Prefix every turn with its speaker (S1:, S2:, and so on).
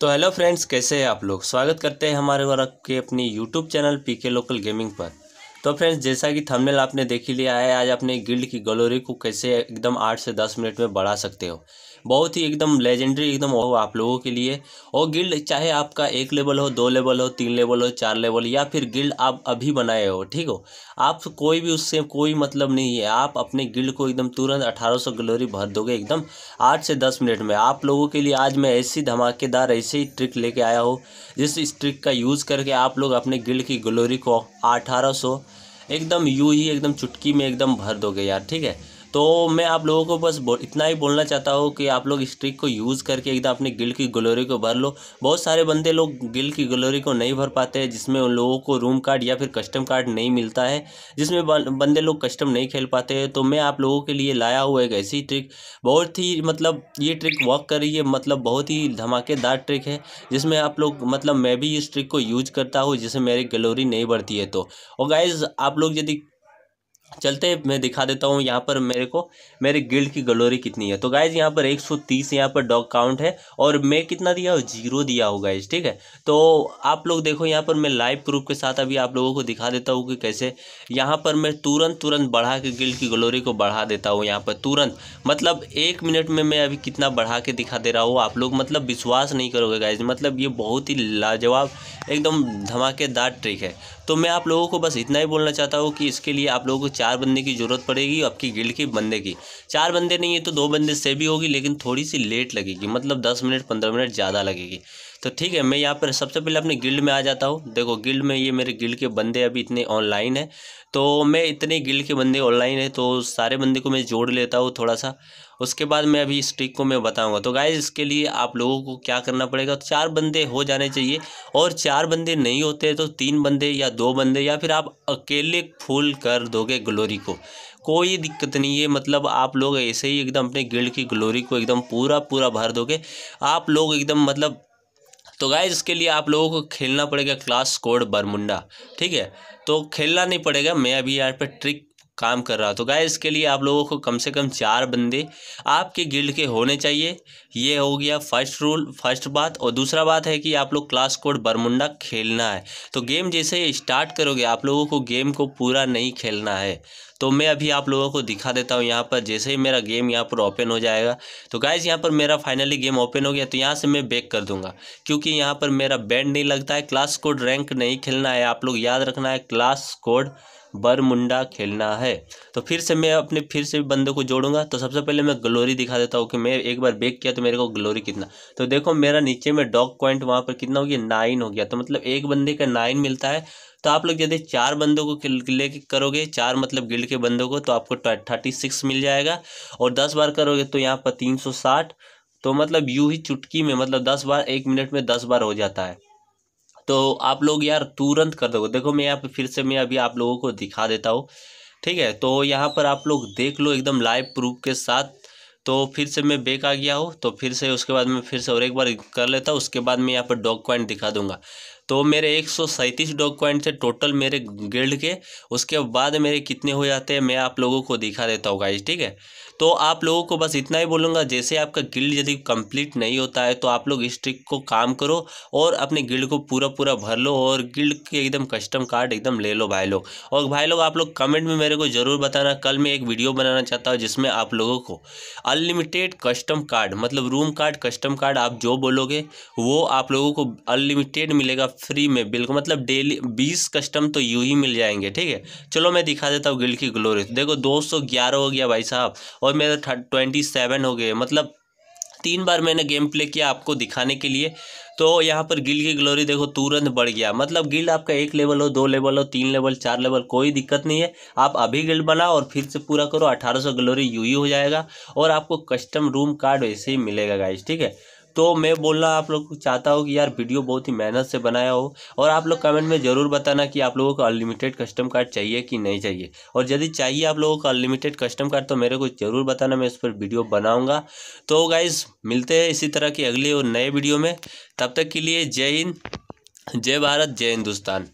S1: तो hello friends कैसे हैं आप लोग स्वागत करते हैं हमारे वर्क के अपनी YouTube channel PK local gaming पर तो फ्रेंड्स जैसा कि थंबनेल आपने देख ही लिया है आज अपने गिल्ड की गलोरी को कैसे एकदम आठ से दस मिनट में बढ़ा सकते हो बहुत ही एकदम लेजेंडरी एकदम हो आप लोगों के लिए और गिल्ड चाहे आपका एक लेवल हो दो लेवल हो तीन लेवल हो चार लेवल या फिर गिल्ड आप अभी बनाए हो ठीक हो आप कोई भी उससे कोई मतलब नहीं है आप अपने गिल्ड को एकदम तुरंत अठारह सौ गलोरी भर दोगे एकदम आठ से दस मिनट में आप लोगों के लिए आज मैं ऐसी धमाकेदार ऐसी ट्रिक लेके आया हूँ जिस इस ट्रिक का यूज़ करके आप लोग अपने गिल्ड की गलोरी को अठारह एकदम यू ही एकदम चुटकी में एकदम भर दोगे यार ठीक है तो मैं आप लोगों को बस इतना ही बोलना चाहता हूँ कि आप लोग इस ट्रिक को यूज़ करके एकदम अपने गिल की गलोरी को भर लो बहुत सारे बंदे लोग गिल की गलोरी को नहीं भर पाते हैं जिसमें उन लोगों को रूम कार्ड या फिर कस्टम कार्ड नहीं मिलता है जिसमें बंदे लोग कस्टम नहीं खेल पाते हैं तो मैं आप लोगों के लिए लाया हुआ एक ऐसी ट्रिक बहुत ही मतलब ये ट्रिक वर्क कर रही है मतलब बहुत ही धमाकेदार ट्रिक है जिसमें आप लोग मतलब मैं भी इस ट्रिक को यूज करता हूँ जिससे मेरी गलोरी नहीं बढ़ती है तो और गाइज़ आप लोग यदि चलते मैं दिखा देता हूँ यहाँ पर मेरे को मेरे गिल्ड की गलोरी कितनी है तो गाइज यहाँ पर 130 यहाँ पर डॉग काउंट है और मैं कितना दिया हो जीरो दिया हो गाइज ठीक है तो आप लोग देखो यहाँ पर मैं लाइव प्रूफ के साथ अभी आप लोगों को दिखा देता हूँ कि कैसे यहाँ पर मैं तुरंत तुरंत बढ़ा के गिल्ड की गलोरी को बढ़ा देता हूँ यहाँ पर तुरंत मतलब एक मिनट में मैं अभी कितना बढ़ा के दिखा दे रहा हूँ आप लोग मतलब विश्वास नहीं करोगे गाइज मतलब ये बहुत ही लाजवाब एकदम धमाकेदार ट्रिक है तो मैं आप लोगों को बस इतना ही बोलना चाहता हूँ कि इसके लिए आप लोगों को चार बंदे की ज़रूरत पड़ेगी आपकी गिल्ड के बंदे की चार बंदे नहीं है तो दो बंदे से भी होगी लेकिन थोड़ी सी लेट लगेगी मतलब दस मिनट पंद्रह मिनट ज़्यादा लगेगी तो ठीक है मैं यहाँ पर सबसे पहले अपने गिल्ड में आ जाता हूँ देखो गिल्ड में ये मेरे गिल्ड के बंदे अभी इतने ऑनलाइन है तो मैं इतने गिल्ड के बंदे ऑनलाइन है तो सारे बंदे को मैं जोड़ लेता हूँ थोड़ा सा उसके बाद मैं अभी इस ट्रिक को मैं बताऊंगा तो गाइज इसके लिए आप लोगों को क्या करना पड़ेगा तो चार बंदे हो जाने चाहिए और चार बंदे नहीं होते तो तीन बंदे या दो बंदे या फिर आप अकेले फूल कर दोगे ग्लोरी को कोई दिक्कत नहीं है मतलब आप लोग ऐसे ही एकदम अपने गिल्ड की ग्लोरी को एकदम पूरा पूरा भर दोगे आप लोग एकदम मतलब तो गाइज इसके लिए आप लोगों को खेलना पड़ेगा क्लास कोड बरमुंडा ठीक है तो खेलना नहीं पड़ेगा मैं अभी यहाँ पे ट्रिक काम कर रहा हो तो गाय इसके लिए आप लोगों को कम से कम चार बंदे आपके गिल्ड के होने चाहिए ये हो गया फर्स्ट रूल फर्स्ट बात और दूसरा बात है कि आप लोग क्लास कोड बरमुंडा खेलना है तो गेम जैसे स्टार्ट करोगे आप लोगों को गेम को पूरा नहीं खेलना है तो मैं अभी आप लोगों को दिखा देता हूँ यहाँ पर जैसे ही मेरा गेम यहाँ पर ओपन हो जाएगा तो गाइज यहाँ पर मेरा फाइनली गेम ओपन हो गया तो यहाँ से मैं बैक कर दूंगा क्योंकि यहाँ पर मेरा बैंड नहीं लगता है क्लास कोड रैंक नहीं खेलना है आप लोग याद रखना है क्लास कोड बरमुंडा खेलना है तो फिर से मैं अपने फिर से बंदों को जोड़ूंगा तो सबसे पहले मैं ग्लोरी दिखा देता हूँ कि मैं एक बार बेक किया तो मेरे को ग्लोरी कितना तो देखो मेरा नीचे में डॉग पॉइंट वहाँ पर कितना हो गया नाइन हो गया तो मतलब एक बंदे का नाइन मिलता है तो आप लोग यदि चार बंदों को ले करोगे चार मतलब गिल्ड के बंदों को तो आपको थर्टी सिक्स मिल जाएगा और दस बार करोगे तो यहाँ पर तीन सौ साठ तो मतलब यूँ ही चुटकी में मतलब दस बार एक मिनट में दस बार हो जाता है तो आप लोग यार तुरंत कर दोगे देखो मैं यहाँ पे फिर से मैं अभी आप लोगों को दिखा देता हूँ ठीक है तो यहाँ पर आप लोग देख लो एकदम लाइव प्रूफ के साथ तो फिर से मैं बेक आ गया हूँ तो फिर से उसके बाद मैं फिर से और एक बार कर लेता हूँ उसके बाद मैं यहाँ पर डॉग पॉइंट दिखा दूंगा तो मेरे एक सौ सैंतीस डॉग पॉइंट थे टोटल मेरे गिल्ड के उसके बाद मेरे कितने हो जाते हैं मैं आप लोगों को दिखा देता हूँ गाइज ठीक है तो आप लोगों को बस इतना ही बोलूँगा जैसे आपका गिल्ड यदि कंप्लीट नहीं होता है तो आप लोग इस ट्रिक को काम करो और अपने गिल्ड को पूरा पूरा भर लो और गिल्ड के एकदम कस्टम कार्ड एकदम ले लो भाई लोग और भाई लोग आप लोग कमेंट में मेरे को ज़रूर बताना कल मैं एक वीडियो बनाना चाहता हूँ जिसमें आप लोगों को अनलिमिटेड कस्टम कार्ड मतलब रूम कार्ड कस्टम कार्ड आप जो बोलोगे वो आप लोगों को अनलिमिटेड मिलेगा फ्री में बिल्कुल मतलब डेली बीस कस्टम तो यू ही मिल जाएंगे ठीक है चलो मैं दिखा देता हूँ गिल्ड की ग्लोरी देखो दो सौ ग्यारह हो गया भाई साहब और मेरे ट्वेंटी सेवन हो गए मतलब तीन बार मैंने गेम प्ले किया आपको दिखाने के लिए तो यहाँ पर गिल की ग्लोरी देखो तुरंत बढ़ गया मतलब गिल्ड आपका एक लेवल हो दो लेवल हो तीन लेवल चार लेवल कोई दिक्कत नहीं है आप अभी गिल्ड बनाओ और फिर से पूरा करो 1800 ग्लोरी यू ही हो जाएगा और आपको कस्टम रूम कार्ड वैसे ही मिलेगा गाइज ठीक है तो मैं बोलना आप लोग को चाहता हूँ कि यार वीडियो बहुत ही मेहनत से बनाया हो और आप लोग कमेंट में ज़रूर बताना कि आप लोगों को अनलिमिटेड कस्टम कार्ड चाहिए कि नहीं चाहिए और यदि चाहिए आप लोगों को अनलिमिटेड कस्टम कार्ड तो मेरे को ज़रूर बताना मैं इस पर वीडियो बनाऊँगा तो गाइज़ मिलते हैं इसी तरह की अगले और नए वीडियो में तब तक के लिए जय हिंद जय भारत जय हिंदुस्तान